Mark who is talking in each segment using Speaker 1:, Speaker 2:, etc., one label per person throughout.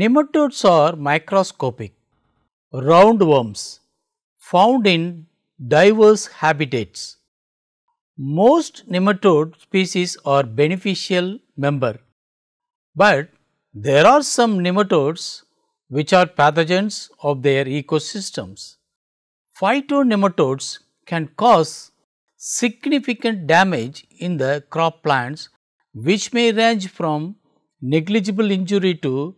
Speaker 1: Nematodes are microscopic roundworms found in diverse habitats. Most nematode species are beneficial member, but there are some nematodes which are pathogens of their ecosystems. Phytonematodes can cause significant damage in the crop plants which may range from negligible injury to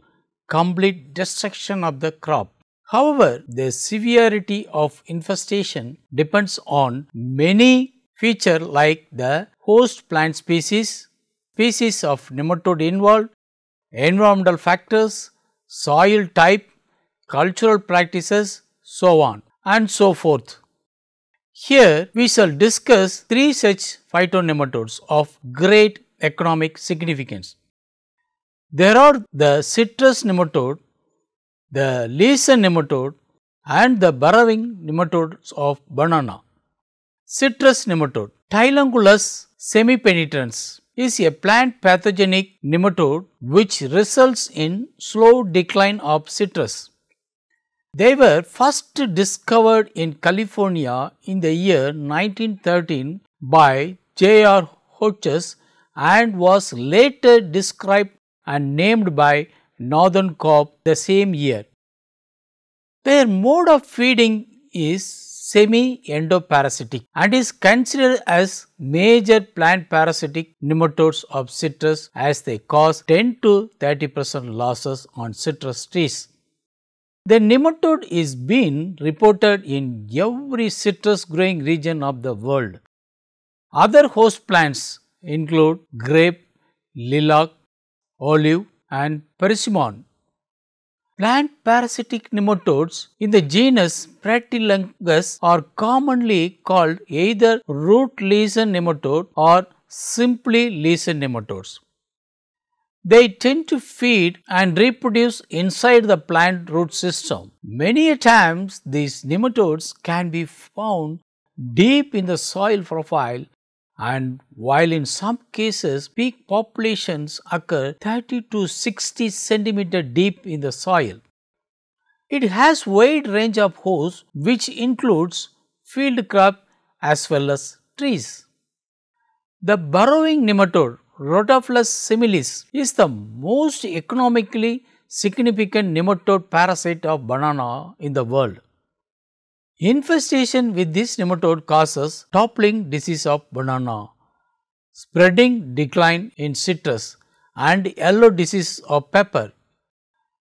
Speaker 1: complete destruction of the crop. However, the severity of infestation depends on many features like the host plant species, species of nematode involved, environmental factors, soil type, cultural practices, so on and so forth. Here we shall discuss three such phytonematodes of great economic significance. There are the citrus nematode, the lesion nematode and the burrowing nematodes of banana. Citrus nematode Tylanculus semipenetrans is a plant pathogenic nematode which results in slow decline of citrus. They were first discovered in California in the year 1913 by J. R. Hodges and was later described and named by Northern Corp the same year. Their mode of feeding is semi-endoparasitic and is considered as major plant parasitic nematodes of citrus as they cause 10 to 30 percent losses on citrus trees. The nematode is being reported in every citrus growing region of the world. Other host plants include grape, lilac, olive and persimmon. Plant parasitic nematodes in the genus Pratilangus are commonly called either root lesion nematode or simply lesion nematodes. They tend to feed and reproduce inside the plant root system. Many a times these nematodes can be found deep in the soil profile and while in some cases peak populations occur 30 to 60 centimeter deep in the soil. It has wide range of hosts which includes field crop as well as trees. The burrowing nematode Rhodophilus similis is the most economically significant nematode parasite of banana in the world. Infestation with this nematode causes toppling disease of banana, spreading decline in citrus and yellow disease of pepper.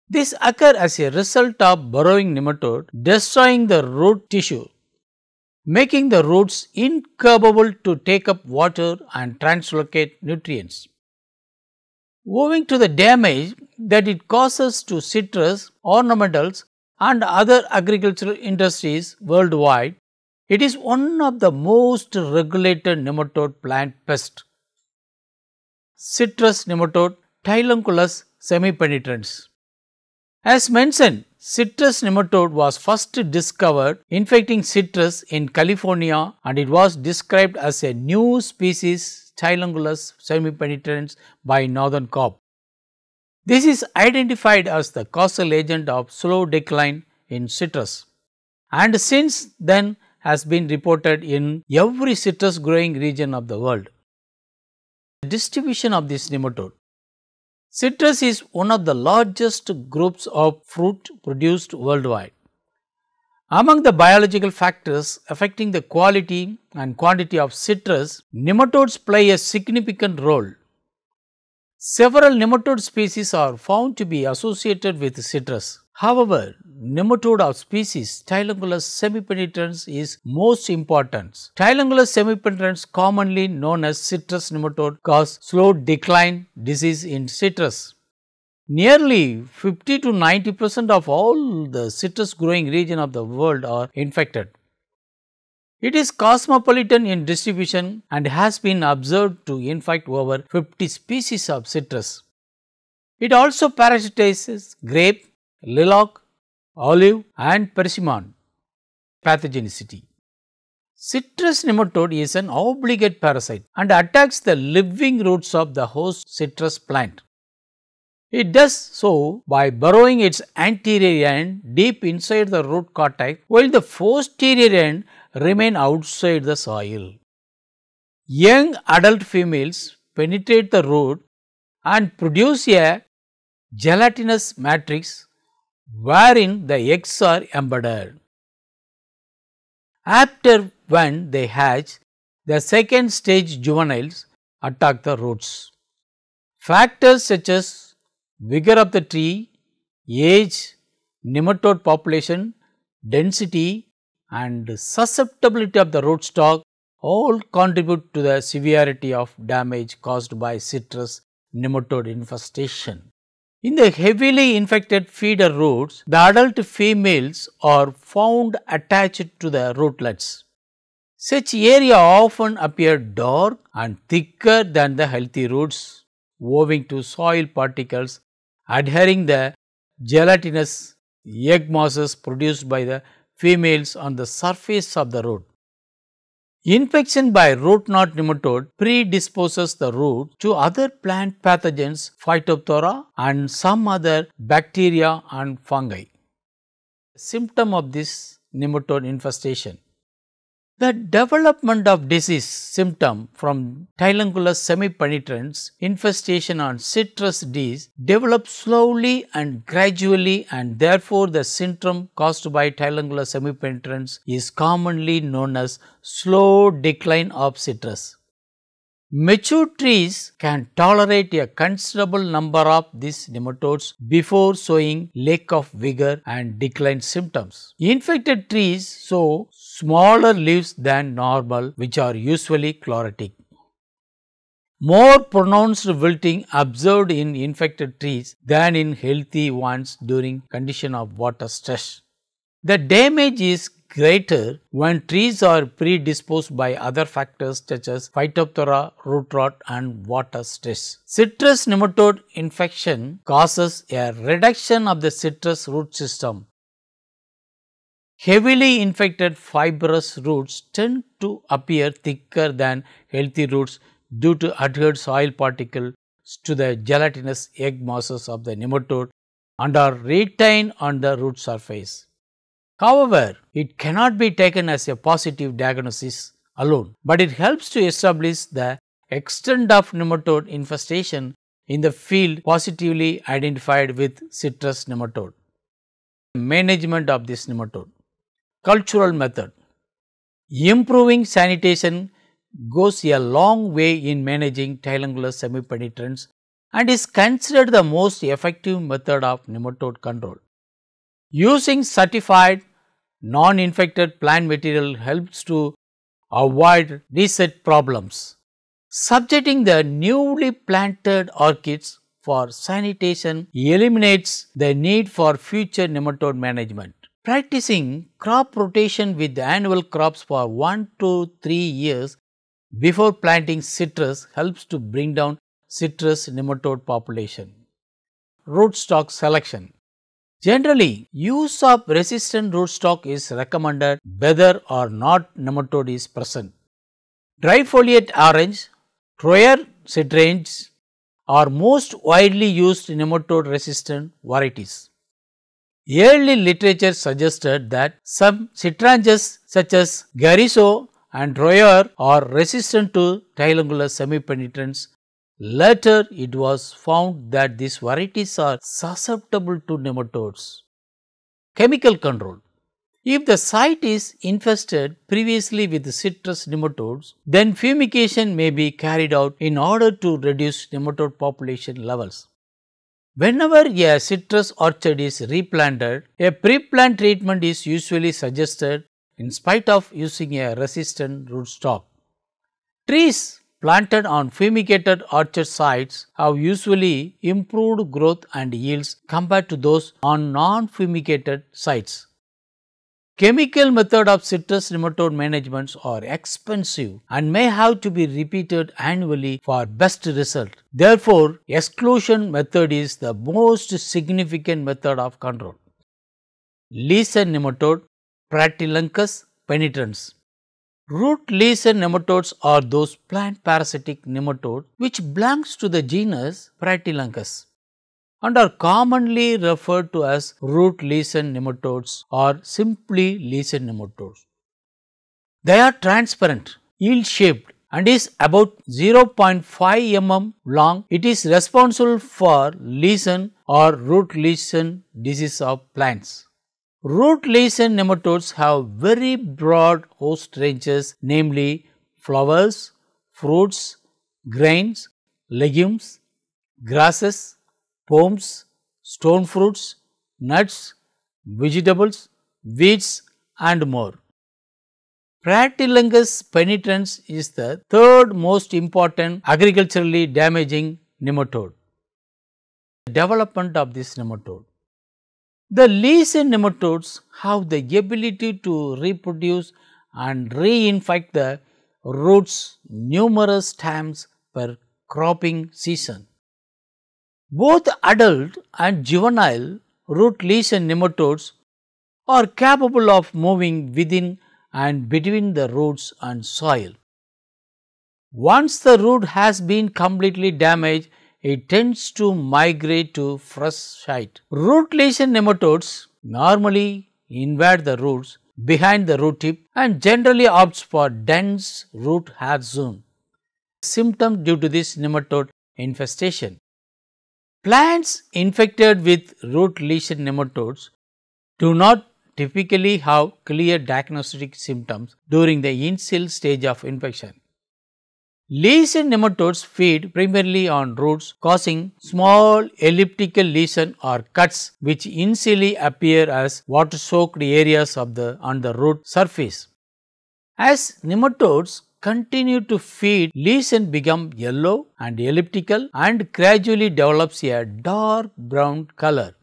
Speaker 1: This occur as a result of burrowing nematode destroying the root tissue, making the roots incapable to take up water and translocate nutrients. Owing to the damage that it causes to citrus, ornamentals and other agricultural industries worldwide, it is one of the most regulated nematode plant pest. Citrus nematode Tylunculus semipenetrans. As mentioned, citrus nematode was first discovered infecting citrus in California and it was described as a new species Tylunculus semipenetrans by Northern Cobb. This is identified as the causal agent of slow decline in citrus and since then has been reported in every citrus growing region of the world. The distribution of this nematode. Citrus is one of the largest groups of fruit produced worldwide. Among the biological factors affecting the quality and quantity of citrus, nematodes play a significant role. Several nematode species are found to be associated with citrus. However, nematode of species Tylangular semipenetrans is most important. Tylangular semipenetrans commonly known as citrus nematode cause slow decline disease in citrus. Nearly 50 to 90 percent of all the citrus growing region of the world are infected. It is cosmopolitan in distribution and has been observed to infect over 50 species of citrus. It also parasitizes grape, lilac, olive and persimmon. Pathogenicity Citrus nematode is an obligate parasite and attacks the living roots of the host citrus plant. It does so by burrowing its anterior end deep inside the root cortex while the posterior end remain outside the soil. Young adult females penetrate the root and produce a gelatinous matrix wherein the eggs are embedded. After when they hatch, the second stage juveniles attack the roots. Factors such as vigor of the tree, age, nematode population, density, and susceptibility of the rootstock all contribute to the severity of damage caused by citrus nematode infestation. In the heavily infected feeder roots, the adult females are found attached to the rootlets. Such area often appear dark and thicker than the healthy roots owing to soil particles adhering the gelatinous egg masses produced by the females on the surface of the root. Infection by root knot nematode predisposes the root to other plant pathogens, Phytophthora and some other bacteria and fungi. Symptom of this nematode infestation the development of disease symptom from Tilangulas semipenetrans infestation on citrus Ds develops slowly and gradually and therefore the syndrome caused by Tilangulas semipenetrans is commonly known as slow decline of citrus. Mature trees can tolerate a considerable number of these nematodes before showing lack of vigor and decline symptoms. Infected trees show smaller leaves than normal which are usually chlorotic. More pronounced wilting observed in infected trees than in healthy ones during condition of water stress. The damage is greater when trees are predisposed by other factors such as Phytophthora, root rot and water stress. Citrus nematode infection causes a reduction of the citrus root system Heavily infected fibrous roots tend to appear thicker than healthy roots due to adhered soil particles to the gelatinous egg masses of the nematode and are retained on the root surface. However, it cannot be taken as a positive diagnosis alone, but it helps to establish the extent of nematode infestation in the field positively identified with citrus nematode. Management of this nematode cultural method. Improving sanitation goes a long way in managing triangular semi and is considered the most effective method of nematode control. Using certified non-infected plant material helps to avoid reset problems. Subjecting the newly planted orchids for sanitation eliminates the need for future nematode management. Practicing crop rotation with annual crops for 1 to 3 years before planting citrus helps to bring down citrus nematode population. Rootstock selection Generally, use of resistant rootstock is recommended whether or not nematode is present. Trifoliate orange, troyer citrange are most widely used nematode resistant varieties. Early literature suggested that some sitranges such as Garriso and Royer are resistant to triangular semipenetrants. Later, it was found that these varieties are susceptible to nematodes. Chemical control if the site is infested previously with citrus nematodes, then fumigation may be carried out in order to reduce nematode population levels. Whenever a citrus orchard is replanted, a pre-plant treatment is usually suggested in spite of using a resistant rootstock. Trees planted on fumigated orchard sites have usually improved growth and yields compared to those on non-fumigated sites. Chemical method of citrus nematode management are expensive and may have to be repeated annually for best result. Therefore, exclusion method is the most significant method of control. Lesion nematode, Pratiluncus penetrans. Root lesion nematodes are those plant parasitic nematodes which belongs to the genus Pratiluncus and are commonly referred to as root lesion nematodes or simply lesion nematodes. They are transparent, eel shaped and is about 0.5 mm long. It is responsible for lesion or root lesion disease of plants. Root lesion nematodes have very broad host ranges namely flowers, fruits, grains, legumes, grasses, pomes, stone fruits, nuts, vegetables, weeds and more. Platylengus penetrans is the third most important agriculturally damaging nematode. The development of this nematode. The lesion nematodes have the ability to reproduce and reinfect the roots numerous times per cropping season. Both adult and juvenile root lesion nematodes are capable of moving within and between the roots and soil. Once the root has been completely damaged, it tends to migrate to fresh site. Root lesion nematodes normally invade the roots behind the root tip and generally opts for dense root hair zone. Symptoms due to this nematode infestation Plants infected with root lesion nematodes do not typically have clear diagnostic symptoms during the initial stage of infection. Lesion nematodes feed primarily on roots causing small elliptical lesions or cuts which initially appear as water soaked areas of the on the root surface. As nematodes continue to feed, lesion become yellow and elliptical and gradually develops a dark brown color.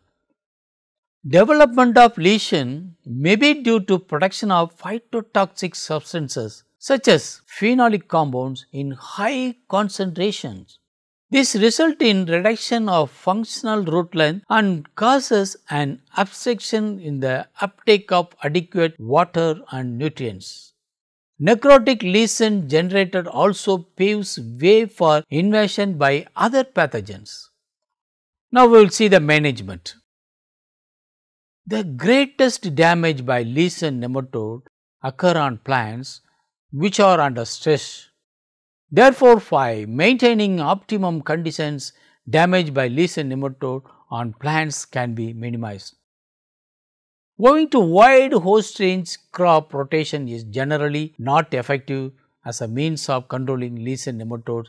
Speaker 1: Development of lesion may be due to production of phytotoxic substances such as phenolic compounds in high concentrations. This result in reduction of functional root length and causes an obstruction in the uptake of adequate water and nutrients. Necrotic lesion generated also paves way for invasion by other pathogens. Now, we will see the management. The greatest damage by lesion nematode occur on plants which are under stress. Therefore, by maintaining optimum conditions, damage by lesion nematode on plants can be minimized. Owing to wide host range crop rotation is generally not effective as a means of controlling lesion nematodes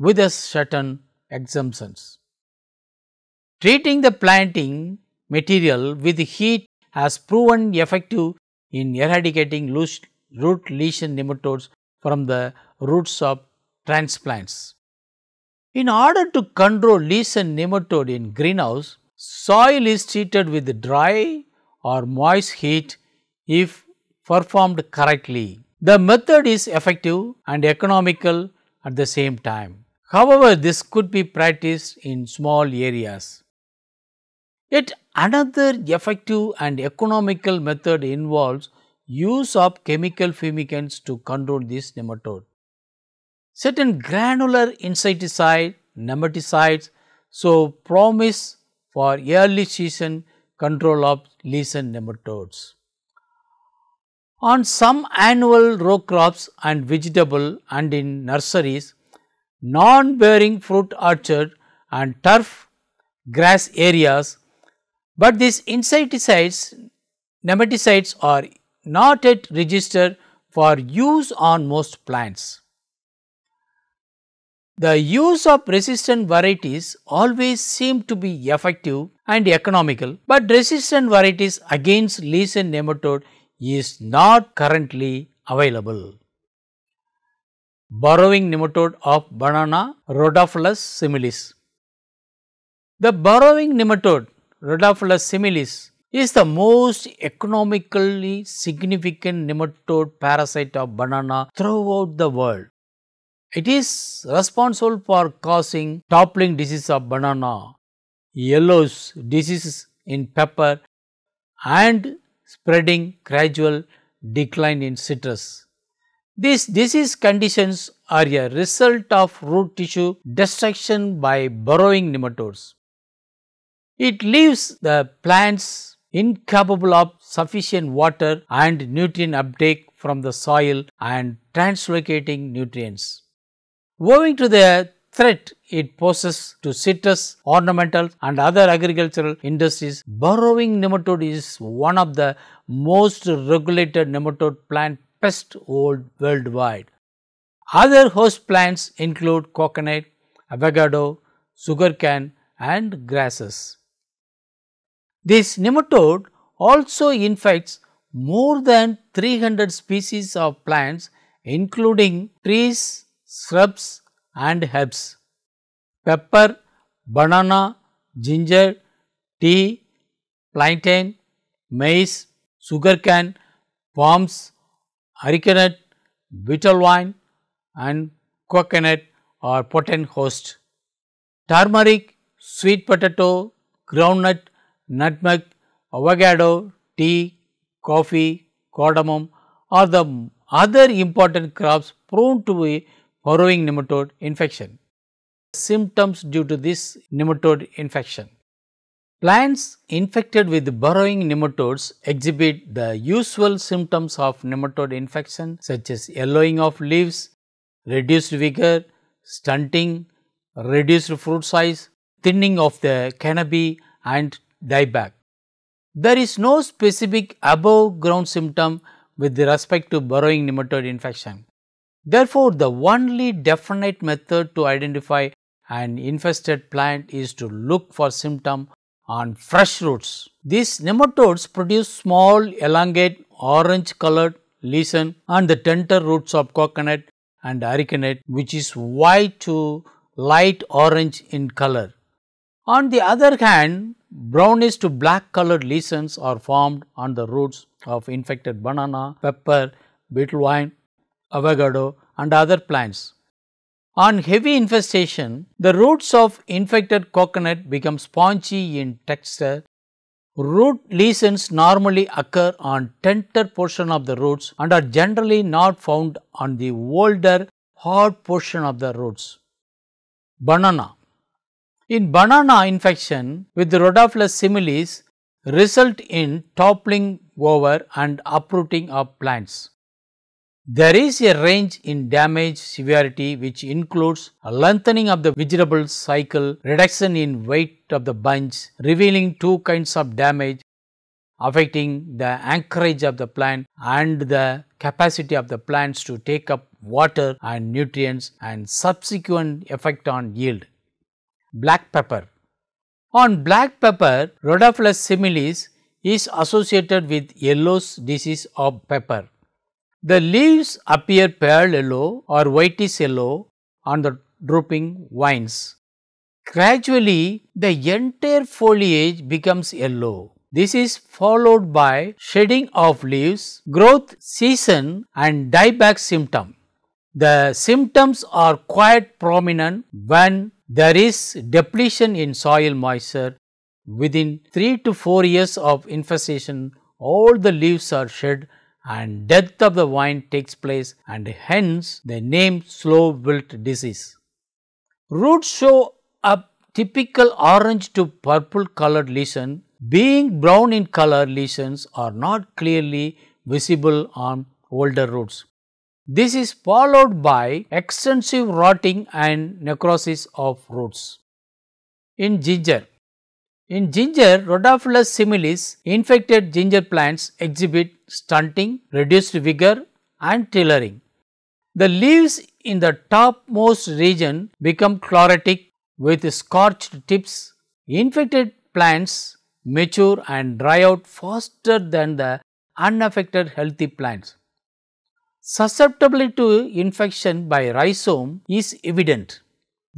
Speaker 1: with a certain exemptions. Treating the planting material with heat has proven effective in eradicating loose root lesion nematodes from the roots of transplants. In order to control lesion nematode in greenhouse, soil is treated with dry or moist heat if performed correctly. The method is effective and economical at the same time. However, this could be practiced in small areas. Yet another effective and economical method involves use of chemical fumigants to control this nematode. Certain granular insecticide, nematicides, so promise for early season control of and nematodes. On some annual row crops and vegetable and in nurseries, non-bearing fruit orchard and turf grass areas, but these insecticides nematicides are not yet registered for use on most plants. The use of resistant varieties always seem to be effective and economical, but resistant varieties against lesion nematode is not currently available. Borrowing nematode of banana Rhodophilus similis. The burrowing nematode Rhodophilus similis is the most economically significant nematode parasite of banana throughout the world. It is responsible for causing toppling disease of banana, yellows disease in pepper and spreading gradual decline in citrus. These disease conditions are a result of root tissue destruction by burrowing nematodes. It leaves the plants incapable of sufficient water and nutrient uptake from the soil and translocating nutrients. Owing to the threat it poses to citrus, ornamental and other agricultural industries, burrowing nematode is one of the most regulated nematode plant pest worldwide. Other host plants include coconut, avocado, sugarcane and grasses. This nematode also infects more than 300 species of plants including trees, shrubs and herbs. Pepper, banana, ginger, tea, plantain, maize, sugarcane, palms, haricanut, betel wine and coconut are potent host. Turmeric, sweet potato, groundnut, nutmeg, avocado, tea, coffee, cardamom are the other important crops prone to be burrowing nematode infection. Symptoms due to this nematode infection. Plants infected with burrowing nematodes exhibit the usual symptoms of nematode infection such as yellowing of leaves, reduced vigor, stunting, reduced fruit size, thinning of the canopy and dieback. There is no specific above ground symptom with respect to burrowing nematode infection. Therefore, the only definite method to identify an infested plant is to look for symptom on fresh roots. These nematodes produce small elongate orange colored lesion on the tender roots of coconut and aricanet which is white to light orange in color. On the other hand, brownish to black colored lesions are formed on the roots of infected banana, pepper, wine avocado and other plants. On heavy infestation, the roots of infected coconut become spongy in texture. Root lesions normally occur on tender portion of the roots and are generally not found on the older hard portion of the roots. Banana In banana infection with Rhodophlus similis result in toppling over and uprooting of plants. There is a range in damage severity which includes a lengthening of the visible cycle, reduction in weight of the bunch, revealing two kinds of damage affecting the anchorage of the plant and the capacity of the plants to take up water and nutrients and subsequent effect on yield. Black pepper. On black pepper, Rhodophyllus similis is associated with yellow disease of pepper. The leaves appear pale yellow or whitish yellow on the drooping vines. Gradually, the entire foliage becomes yellow. This is followed by shedding of leaves, growth season and dieback symptom. The symptoms are quite prominent when there is depletion in soil moisture. Within 3 to 4 years of infestation, all the leaves are shed and death of the vine takes place and hence the name slow wilt disease. Roots show a typical orange to purple colored lesion being brown in color lesions are not clearly visible on older roots. This is followed by extensive rotting and necrosis of roots. In ginger, in ginger, Rhodophyllus similis, infected ginger plants exhibit stunting, reduced vigor and tillering. The leaves in the topmost region become chlorotic with scorched tips. Infected plants mature and dry out faster than the unaffected healthy plants. Susceptibility to infection by rhizome is evident.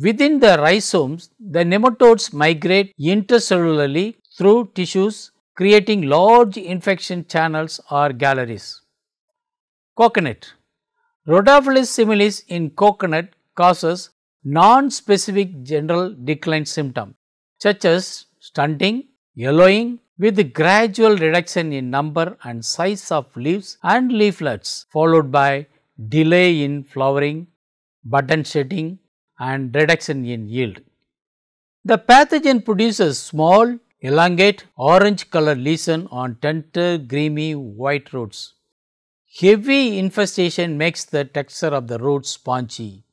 Speaker 1: Within the rhizomes, the nematodes migrate intracellularly through tissues creating large infection channels or galleries. Coconut Rhodophilis similis in coconut causes non-specific general decline symptom such as stunting, yellowing with gradual reduction in number and size of leaves and leaflets followed by delay in flowering, button shedding, and reduction in yield. The pathogen produces small, elongate, orange color lesion on tender, creamy, white roots. Heavy infestation makes the texture of the roots spongy.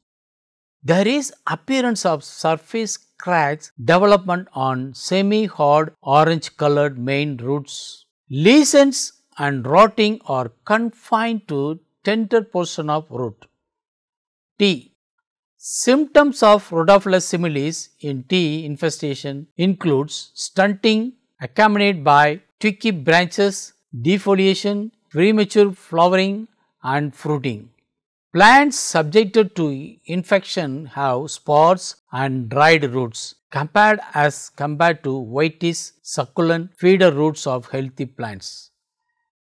Speaker 1: There is appearance of surface cracks development on semi-hard orange colored main roots. Lesions and rotting are confined to tender portion of root. T. Symptoms of Rhodophyllus similis in tea infestation includes stunting accompanied by twiggy branches, defoliation, premature flowering and fruiting. Plants subjected to infection have spores and dried roots compared as compared to whitish succulent feeder roots of healthy plants.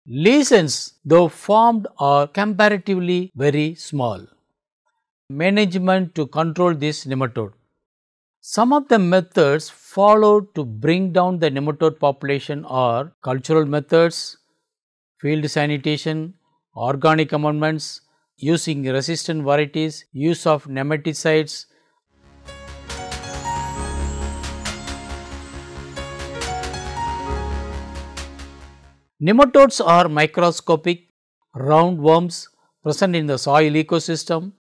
Speaker 1: Lesions though formed are comparatively very small management to control this nematode. Some of the methods followed to bring down the nematode population are cultural methods, field sanitation, organic amendments, using resistant varieties, use of nematicides, Nematodes are microscopic roundworms present in the soil ecosystem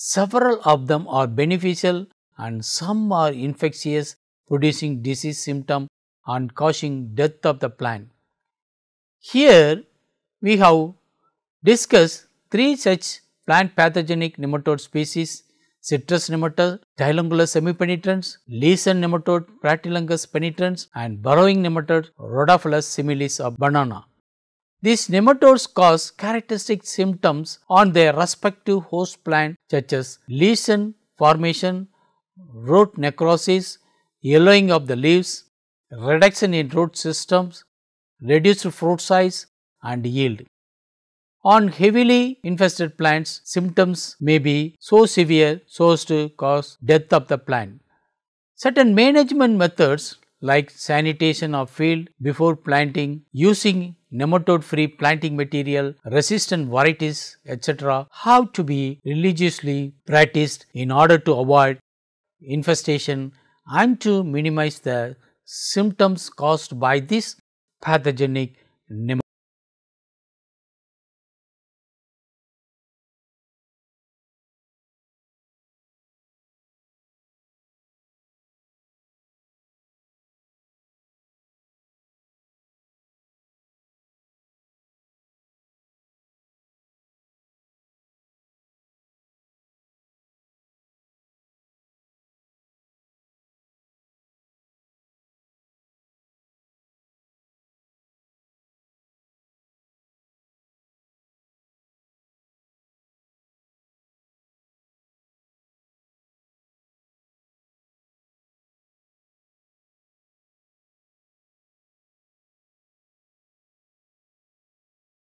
Speaker 1: Several of them are beneficial and some are infectious producing disease symptom and causing death of the plant. Here we have discussed three such plant pathogenic nematode species citrus nematode Dilongulus semipenetrans, lesion nematode Platylengus penetrans and burrowing nematode Rhodophyllus similis of banana. These nematodes cause characteristic symptoms on their respective host plant such as lesion formation, root necrosis, yellowing of the leaves, reduction in root systems, reduced fruit size and yield. On heavily infested plants, symptoms may be so severe so as to cause death of the plant. Certain management methods like sanitation of field before planting, using nematode free planting material, resistant varieties etc. have to be religiously practiced in order to avoid infestation and to minimize the symptoms caused by this pathogenic nematode.